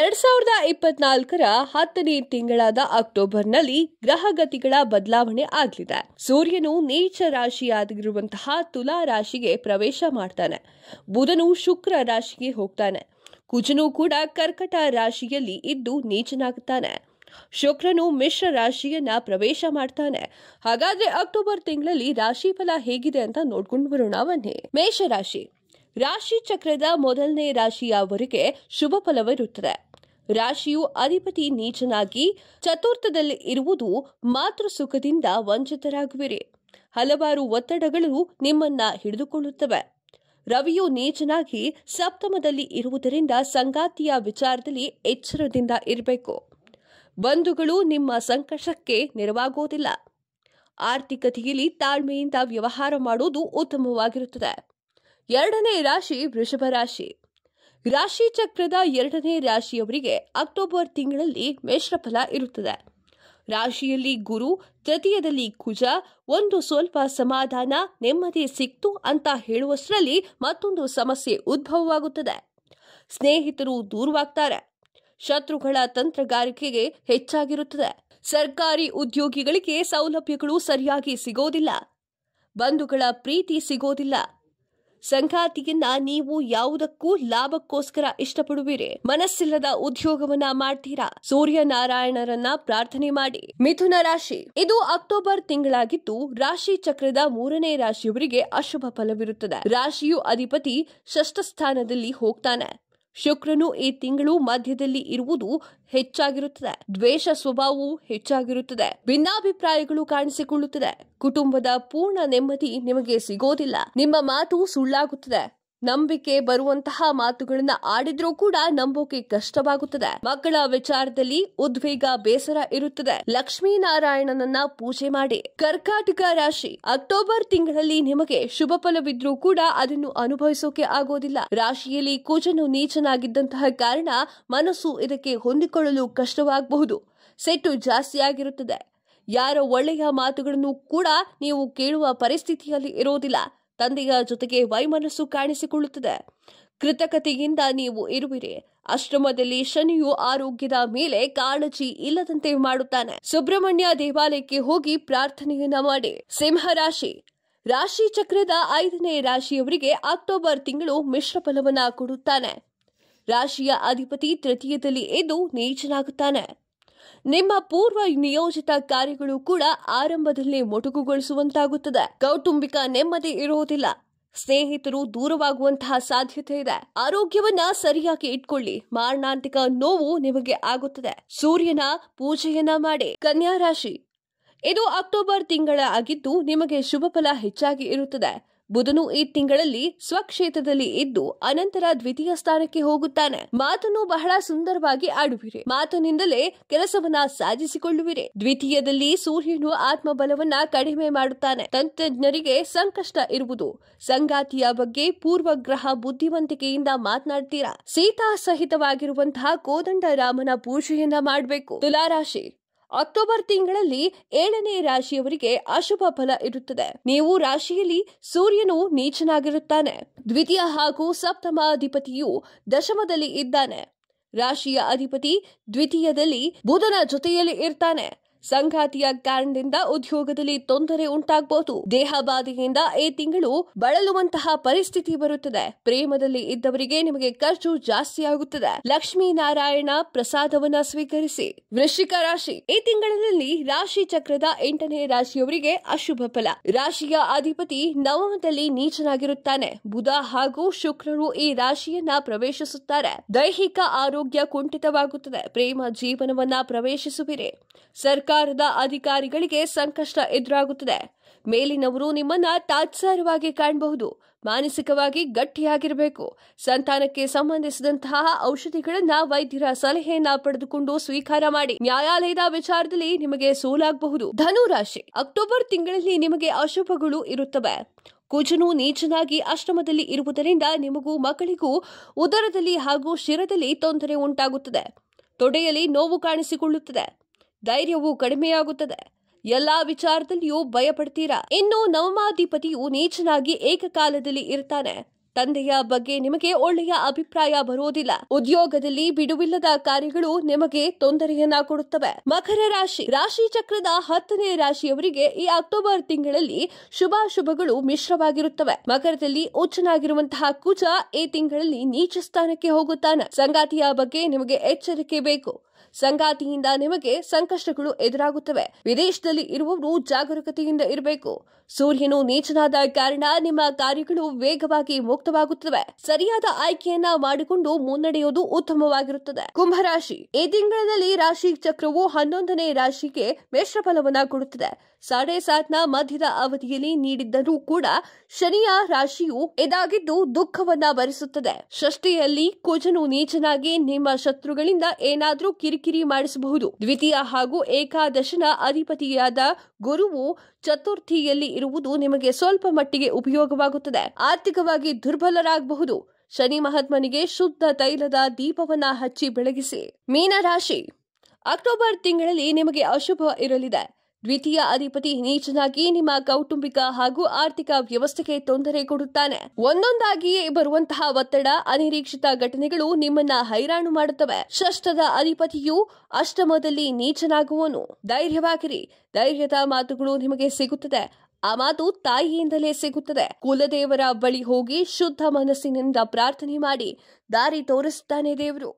ಎರಡ್ ಸಾವಿರದ ಇಪ್ಪತ್ನಾಲ್ಕರ ಹತ್ತನೇ ತಿಂಗಳಾದ ಅಕ್ಟೋಬರ್ನಲ್ಲಿ ಗ್ರಹಗತಿಗಳ ಬದಲಾವಣೆ ಆಗಲಿದೆ ಸೂರ್ಯನು ನೀಚ ರಾಶಿಯಾಗಿರುವಂತಹ ತುಲಾ ರಾಶಿಗೆ ಪ್ರವೇಶ ಮಾಡ್ತಾನೆ ಬುಧನು ಶುಕ್ರ ರಾಶಿಗೆ ಹೋಗ್ತಾನೆ ಕುಜನು ಕೂಡ ಕರ್ಕಟ ರಾಶಿಯಲ್ಲಿ ಇದ್ದು ನೀಚನಾಗುತ್ತಾನೆ ಶುಕ್ರನು ಮಿಶ್ರ ರಾಶಿಯನ್ನ ಪ್ರವೇಶ ಮಾಡ್ತಾನೆ ಹಾಗಾದ್ರೆ ಅಕ್ಟೋಬರ್ ತಿಂಗಳಲ್ಲಿ ರಾಶಿ ಫಲ ಹೇಗಿದೆ ಅಂತ ನೋಡ್ಕೊಂಡು ಬರೋಣ ಮೇಷ ರಾಶಿ ರಾಶಿ ಚಕ್ರದ ಮೊದಲನೇ ರಾಶಿಯವರೆಗೆ ಶುಭ ಫಲವಿರುತ್ತದೆ ರಾಶಿಯು ಅಧಿಪತಿ ನೀಚನಾಗಿ ಚತುರ್ಥದಲ್ಲಿ ಇರುವುದು ಮಾತೃ ಸುಖದಿಂದ ವಂಚಿತರಾಗುವಿರಿ ಹಲವಾರು ಒತ್ತಡಗಳು ನಿಮ್ಮನ್ನ ಹಿಡಿದುಕೊಳ್ಳುತ್ತವೆ ರವಿಯು ನೀಚನಾಗಿ ಸಪ್ತಮದಲ್ಲಿ ಇರುವುದರಿಂದ ಸಂಗಾತಿಯ ವಿಚಾರದಲ್ಲಿ ಎಚ್ಚರದಿಂದ ಇರಬೇಕು ಬಂಧುಗಳು ನಿಮ್ಮ ಸಂಕಷ್ಟಕ್ಕೆ ನೆರವಾಗುವುದಿಲ್ಲ ಆರ್ಥಿಕತೆಯಲ್ಲಿ ತಾಳ್ಮೆಯಿಂದ ವ್ಯವಹಾರ ಮಾಡುವುದು ಉತ್ತಮವಾಗಿರುತ್ತದೆ ಎರಡನೇ ರಾಶಿ ವೃಷಭ ರಾಶಿ ರಾಶಿ ಚಕ್ರದ ಎರಡನೇ ರಾಶಿಯವರಿಗೆ ಅಕ್ಟೋಬರ್ ತಿಂಗಳಲ್ಲಿ ಮೇಶ್ರಫಲ ಇರುತ್ತದೆ ರಾಶಿಯಲ್ಲಿ ಗುರು ತೃತೀಯದಲ್ಲಿ ಕುಜ ಒಂದು ಸ್ವಲ್ಪ ಸಮಾಧಾನ ನೆಮ್ಮದಿ ಸಿಕ್ತು ಅಂತ ಹೇಳುವಷ್ಟರಲ್ಲಿ ಮತ್ತೊಂದು ಸಮಸ್ಯೆ ಉದ್ಭವವಾಗುತ್ತದೆ ಸ್ನೇಹಿತರು ದೂರವಾಗ್ತಾರೆ ಶತ್ರುಗಳ ತಂತ್ರಗಾರಿಕೆಗೆ ಹೆಚ್ಚಾಗಿರುತ್ತದೆ ಸರ್ಕಾರಿ ಉದ್ಯೋಗಿಗಳಿಗೆ ಸೌಲಭ್ಯಗಳು ಸರಿಯಾಗಿ ಸಿಗೋದಿಲ್ಲ ಬಂಧುಗಳ ಪ್ರೀತಿ ಸಿಗೋದಿಲ್ಲ ಸಂಗಾತಿಯನ್ನ ನೀವು ಯಾವುದಕ್ಕೂ ಲಾಭಕ್ಕೋಸ್ಕರ ಇಷ್ಟಪಡುವಿರಿ ಮನಸ್ಸಿಲ್ಲದ ಉದ್ಯೋಗವನ್ನ ಮಾಡ್ತೀರಾ ಸೂರ್ಯನಾರಾಯಣರನ್ನ ಪ್ರಾರ್ಥನೆ ಮಾಡಿ ಮಿಥುನ ರಾಶಿ ಇದು ಅಕ್ಟೋಬರ್ ತಿಂಗಳಾಗಿದ್ದು ರಾಶಿ ಚಕ್ರದ ಮೂರನೇ ರಾಶಿಯವರಿಗೆ ಅಶುಭ ಫಲವಿರುತ್ತದೆ ರಾಶಿಯು ಅಧಿಪತಿ ಷಷ್ಠ ಸ್ಥಾನದಲ್ಲಿ ಹೋಗ್ತಾನೆ ಶುಕ್ರನು ಈ ತಿಂಗಳು ಮಧ್ಯದಲ್ಲಿ ಇರುವುದು ಹೆಚ್ಚಾಗಿರುತ್ತದೆ ದ್ವೇಷ ಸ್ವಭಾವವು ಹೆಚ್ಚಾಗಿರುತ್ತದೆ ಭಿನ್ನಾಭಿಪ್ರಾಯಗಳು ಕಾಣಿಸಿಕೊಳ್ಳುತ್ತದೆ ಕುಟುಂಬದ ಪೂರ್ಣ ನೆಮ್ಮದಿ ನಿಮಗೆ ಸಿಗೋದಿಲ್ಲ ನಿಮ್ಮ ಮಾತು ಸುಳ್ಳಾಗುತ್ತದೆ ನಂಬಿಕೆ ಬರುವಂತಹ ಮಾತುಗಳನ್ನ ಆಡಿದ್ರೂ ಕೂಡ ನಂಬೋಕೆ ಕಷ್ಟವಾಗುತ್ತದೆ ಮಕ್ಕಳ ವಿಚಾರದಲ್ಲಿ ಉದ್ವೇಗ ಬೇಸರ ಇರುತ್ತದೆ ಲಕ್ಷ್ಮೀನಾರಾಯಣನನ್ನ ಪೂಜೆ ಮಾಡಿ ಕರ್ಕಾಟಕ ರಾಶಿ ಅಕ್ಟೋಬರ್ ತಿಂಗಳಲ್ಲಿ ನಿಮಗೆ ಶುಭ ಫಲವಿದ್ರೂ ಕೂಡ ಅದನ್ನು ಅನುಭವಿಸೋಕೆ ಆಗೋದಿಲ್ಲ ರಾಶಿಯಲ್ಲಿ ಕೂಜನು ನೀಚನಾಗಿದ್ದಂತಹ ಕಾರಣ ಮನಸ್ಸು ಇದಕ್ಕೆ ಹೊಂದಿಕೊಳ್ಳಲು ಕಷ್ಟವಾಗಬಹುದು ಸೆಟ್ಟು ಜಾಸ್ತಿಯಾಗಿರುತ್ತದೆ ಯಾರ ಒಳ್ಳೆಯ ಮಾತುಗಳನ್ನು ಕೂಡ ನೀವು ಕೇಳುವ ಪರಿಸ್ಥಿತಿಯಲ್ಲಿ ಇರೋದಿಲ್ಲ ತಂದೆಯ ಜೊತೆಗೆ ವೈಮನಸ್ಸು ಕಾಣಿಸಿಕೊಳ್ಳುತ್ತದೆ ಕೃತಕತೆಯಿಂದ ನೀವು ಇರುವಿರಿ ಆಶ್ರಮದಲ್ಲಿ ಶನಿಯು ಆರೋಗ್ಯದ ಮೇಲೆ ಕಾಳಜಿ ಇಲ್ಲದಂತೆ ಮಾಡುತ್ತಾನೆ ಸುಬ್ರಹ್ಮಣ್ಯ ದೇವಾಲಯಕ್ಕೆ ಹೋಗಿ ಪ್ರಾರ್ಥನೆಯನ್ನ ಮಾಡಿ ರಾಶಿ ರಾಶಿ ಚಕ್ರದ ಐದನೇ ರಾಶಿಯವರಿಗೆ ಅಕ್ಟೋಬರ್ ತಿಂಗಳು ಮಿಶ್ರ ಫಲವನ್ನ ಕೊಡುತ್ತಾನೆ ರಾಶಿಯ ಅಧಿಪತಿ ತೃತೀಯದಲ್ಲಿ ಎದ್ದು ನೀಚನಾಗುತ್ತಾನೆ ನಿಮ್ಮ ಪೂರ್ವ ನಿಯೋಜಿತ ಕಾರ್ಯಗಳು ಕೂಡ ಆರಂಭದಲ್ಲಿ ಮೊಟಕುಗೊಳಿಸುವಂತಾಗುತ್ತದೆ ಕೌಟುಂಬಿಕ ನೆಮ್ಮದಿ ಇರುವುದಿಲ್ಲ ಸ್ನೇಹಿತರು ದೂರವಾಗುವಂತಹ ಸಾಧ್ಯತೆ ಇದೆ ಆರೋಗ್ಯವನ್ನ ಸರಿಯಾಗಿ ಇಟ್ಕೊಳ್ಳಿ ಮಾರಣಾಂತಿಕ ನೋವು ನಿಮಗೆ ಆಗುತ್ತದೆ ಸೂರ್ಯನ ಪೂಜೆಯನ್ನ ಮಾಡಿ ಕನ್ಯಾ ರಾಶಿ ಇದು ಅಕ್ಟೋಬರ್ ತಿಂಗಳ ಆಗಿದ್ದು ನಿಮಗೆ ಶುಭ ಫಲ ಹೆಚ್ಚಾಗಿ ಇರುತ್ತದೆ ಬುಧನು ಈ ತಿಂಗಳಲ್ಲಿ ಸ್ವಕ್ಷೇತ್ರದಲ್ಲಿ ಇದ್ದು ಅನಂತರ ದ್ವಿತೀಯ ಸ್ಥಾನಕ್ಕೆ ಹೋಗುತ್ತಾನೆ ಮಾತನ್ನು ಬಹಳ ಸುಂದರವಾಗಿ ಆಡುವಿರಿ ಮಾತಿನಿಂದಲೇ ಕೆಲಸವನ್ನ ಸಾಧಿಸಿಕೊಳ್ಳುವಿರಿ ದ್ವಿತೀಯದಲ್ಲಿ ಸೂರ್ಯನು ಆತ್ಮಬಲವನ್ನ ಕಡಿಮೆ ಮಾಡುತ್ತಾನೆ ತಂತ್ರಜ್ಞರಿಗೆ ಸಂಕಷ್ಟ ಇರುವುದು ಸಂಗಾತಿಯ ಬಗ್ಗೆ ಪೂರ್ವಗ್ರಹ ಬುದ್ಧಿವಂತಿಕೆಯಿಂದ ಮಾತನಾಡ್ತೀರಾ ಸೀತಾ ಸಹಿತವಾಗಿರುವಂತಹ ಕೋದಂಡ ರಾಮನ ಪೂಜೆಯನ್ನ ಮಾಡಬೇಕು ತುಲಾರಾಶಿ ಅಕ್ಟೋಬರ್ ತಿಂಗಳಲ್ಲಿ ಏಳನೇ ರಾಶಿಯವರಿಗೆ ಅಶುಭ ಫಲ ಇರುತ್ತದೆ ನೀವು ರಾಶಿಯಲ್ಲಿ ಸೂರ್ಯನು ನೀಚನಾಗಿರುತ್ತಾನೆ ದ್ವಿತೀಯ ಹಾಗೂ ಸಪ್ತಮ ಅಧಿಪತಿಯು ದಶಮದಲ್ಲಿ ಇದ್ದಾನೆ ರಾಶಿಯ ಅಧಿಪತಿ ದ್ವಿತೀಯದಲ್ಲಿ ಬುಧನ ಜೊತೆಯಲ್ಲಿ ಇರ್ತಾನೆ ಸಂಗಾತಿಯ ಕಾರಣದಿಂದ ಉದ್ಯೋಗದಲ್ಲಿ ತೊಂದರೆ ಉಂಟಾಗಬಹುದು ದೇಹ ಬಾಧೆಯಿಂದ ಈ ತಿಂಗಳು ಬಳಲುವಂತಹ ಪರಿಸ್ಥಿತಿ ಬರುತ್ತದೆ ಪ್ರೇಮದಲ್ಲಿ ಇದ್ದವರಿಗೆ ನಿಮಗೆ ಖರ್ಚು ಜಾಸ್ತಿ ಆಗುತ್ತದೆ ನಾರಾಯಣ ಪ್ರಸಾದವನ್ನ ಸ್ವೀಕರಿಸಿ ವೃಶ್ಚಿಕ ರಾಶಿ ಈ ತಿಂಗಳಲ್ಲಿ ರಾಶಿ ಚಕ್ರದ ಎಂಟನೇ ರಾಶಿಯವರಿಗೆ ಅಶುಭ ಫಲ ರಾಶಿಯ ಅಧಿಪತಿ ನವಮದಲ್ಲಿ ನೀಚನಾಗಿರುತ್ತಾನೆ ಬುಧ ಹಾಗೂ ಶುಕ್ರರು ಈ ರಾಶಿಯನ್ನ ಪ್ರವೇಶಿಸುತ್ತಾರೆ ದೈಹಿಕ ಆರೋಗ್ಯ ಕುಂಠಿತವಾಗುತ್ತದೆ ಪ್ರೇಮ ಜೀವನವನ್ನ ಪ್ರವೇಶಿಸುವಿರಿ ಸರ್ಕಾರ ಸರ್ಕಾರದ ಅಧಿಕಾರಿಗಳಿಗೆ ಸಂಕಷ್ಟ ಎದುರಾಗುತ್ತದೆ ಮೇಲಿನವರು ನಿಮ್ಮನ್ನ ತಾತ್ಸಾರವಾಗಿ ಕಾಣಬಹುದು ಮಾನಸಿಕವಾಗಿ ಗಟ್ಟಿಯಾಗಿರಬೇಕು ಸಂತಾನಕ್ಕೆ ಸಂಬಂಧಿಸಿದಂತಹ ಔಷಧಿಗಳನ್ನ ವೈದ್ಯರ ಸಲಹೆಯನ್ನ ಪಡೆದುಕೊಂಡು ಸ್ವೀಕಾರ ಮಾಡಿ ನ್ಯಾಯಾಲಯದ ವಿಚಾರದಲ್ಲಿ ನಿಮಗೆ ಸೋಲಾಗಬಹುದು ಧನುರಾಶಿ ಅಕ್ಟೋಬರ್ ತಿಂಗಳಲ್ಲಿ ನಿಮಗೆ ಅಶುಭಗಳು ಇರುತ್ತವೆ ಕುಜನು ನೀಚನಾಗಿ ಅಷ್ಟಮದಲ್ಲಿ ಇರುವುದರಿಂದ ನಿಮಗೂ ಮಕ್ಕಳಿಗೂ ಉದರದಲ್ಲಿ ಹಾಗೂ ಶಿರದಲ್ಲಿ ತೊಂದರೆ ಉಂಟಾಗುತ್ತದೆ ತೊಡೆಯಲ್ಲಿ ನೋವು ಕಾಣಿಸಿಕೊಳ್ಳುತ್ತದೆ ಧೈರ್ಯವು ಕಡಿಮೆಯಾಗುತ್ತದೆ ಎಲ್ಲಾ ವಿಚಾರದಲ್ಲಿಯೂ ಭಯಪಡ್ತೀರಾ ಇನ್ನು ನವಮಾಧಿಪತಿಯು ನೀಚನಾಗಿ ಏಕಕಾಲದಲ್ಲಿ ಇರ್ತಾನೆ ತಂದೆಯ ಬಗ್ಗೆ ನಿಮಗೆ ಒಳ್ಳೆಯ ಅಭಿಪ್ರಾಯ ಬರುವುದಿಲ್ಲ ಉದ್ಯೋಗದಲ್ಲಿ ಬಿಡುವಿಲ್ಲದ ಕಾರ್ಯಗಳು ನಿಮಗೆ ತೊಂದರೆಯನ್ನ ಕೊಡುತ್ತವೆ ಮಕರ ರಾಶಿ ರಾಶಿ ಚಕ್ರದ ಹತ್ತನೇ ರಾಶಿಯವರಿಗೆ ಈ ಅಕ್ಟೋಬರ್ ತಿಂಗಳಲ್ಲಿ ಶುಭಾಶುಭಗಳು ಮಿಶ್ರವಾಗಿರುತ್ತವೆ ಮಕರದಲ್ಲಿ ಉಚ್ಚನಾಗಿರುವಂತಹ ಕುಜ ಈ ತಿಂಗಳಲ್ಲಿ ನೀಚ ಸ್ಥಾನಕ್ಕೆ ಹೋಗುತ್ತಾನೆ ಸಂಗಾತಿಯ ಬಗ್ಗೆ ನಿಮಗೆ ಎಚ್ಚರಿಕೆ ಬೇಕು ಸಂಗಾತಿಯಿಂದ ನಿಮಗೆ ಸಂಕಷ್ಟಗಳು ಎದುರಾಗುತ್ತವೆ ವಿದೇಶದಲ್ಲಿ ಇರುವವರು ಜಾಗರೂಕತೆಯಿಂದ ಇರಬೇಕು ಸೂರ್ಯನು ನೀಚನಾದ ಕಾರಣ ನಿಮ್ಮ ಕಾರ್ಯಗಳು ವೇಗವಾಗಿ ಮುಕ್ತವಾಗುತ್ತವೆ ಸರಿಯಾದ ಆಯ್ಕೆಯನ್ನ ಮಾಡಿಕೊಂಡು ಮುನ್ನಡೆಯೋದು ಉತ್ತಮವಾಗಿರುತ್ತದೆ ಕುಂಭರಾಶಿ ಈ ತಿಂಗಳಲ್ಲಿ ರಾಶಿ ಚಕ್ರವು ಹನ್ನೊಂದನೇ ರಾಶಿಗೆ ಮಿಶ್ರ ಫಲವನ್ನ ಕೊಡುತ್ತದೆ ಸಾಡೆ ಸಾತ್ನ ಮಧ್ಯದ ಅವಧಿಯಲ್ಲಿ ನೀಡಿದ್ದರೂ ಕೂಡ ಶನಿಯ ರಾಶಿಯು ಇದಾಗಿದ್ದು ದುಃಖವನ್ನ ಭರಿಸುತ್ತದೆ ಷಷ್ಠಿಯಲ್ಲಿ ಕುಜನು ನೀಚನಾಗಿ ನಿಮ್ಮ ಶತ್ರುಗಳಿಂದ ಏನಾದರೂ ಕಿರಿಕಿರಿ ಮಾಡಿಸಬಹುದು ದ್ವಿತೀಯ ಹಾಗೂ ಏಕಾದಶನ ಅಧಿಪತಿಯಾದ ಗುರುವು ಚತುರ್ಥಿಯಲ್ಲಿ ಇರುವುದು ನಿಮಗೆ ಸ್ವಲ್ಪ ಮಟ್ಟಿಗೆ ಉಪಯೋಗವಾಗುತ್ತದೆ ಆರ್ಥಿಕವಾಗಿ ದುರ್ಬಲರಾಗಬಹುದು ಶನಿ ಮಹಾತ್ಮನಿಗೆ ಶುದ್ಧ ತೈಲದ ದೀಪವನ್ನ ಹಚ್ಚಿ ಬೆಳಗಿಸಿ ಮೀನರಾಶಿ ಅಕ್ಟೋಬರ್ ತಿಂಗಳಲ್ಲಿ ನಿಮಗೆ ಅಶುಭ ಇರಲಿದೆ ದ್ವಿತೀಯ ಅಧಿಪತಿ ನೀಚನಾಗಿ ನಿಮ್ಮ ಕೌಟುಂಬಿಕ ಹಾಗೂ ಆರ್ಥಿಕ ವ್ಯವಸ್ಥೆಗೆ ತೊಂದರೆ ಕೊಡುತ್ತಾನೆ ಒಂದೊಂದಾಗಿಯೇ ಬರುವಂತಹ ಒತ್ತಡ ಅನಿರೀಕ್ಷಿತ ಘಟನೆಗಳು ನಿಮ್ಮನ್ನ ಹೈರಾಣು ಮಾಡುತ್ತವೆ ಷಷ್ಠದ ಅಧಿಪತಿಯು ಅಷ್ಟಮದಲ್ಲಿ ನೀಚನಾಗುವನು ಧೈರ್ಯವಾಗಿರಿ ಧೈರ್ಯದ ಮಾತುಗಳು ನಿಮಗೆ ಸಿಗುತ್ತದೆ ಆ ಮಾತು ತಾಯಿಯಿಂದಲೇ ಸಿಗುತ್ತದೆ ಕುಲದೇವರ ಬಳಿ ಹೋಗಿ ಶುದ್ಧ ಮನಸ್ಸಿನಿಂದ ಪ್ರಾರ್ಥನೆ ಮಾಡಿ ದಾರಿ ತೋರಿಸುತ್ತಾನೆ ದೇವರು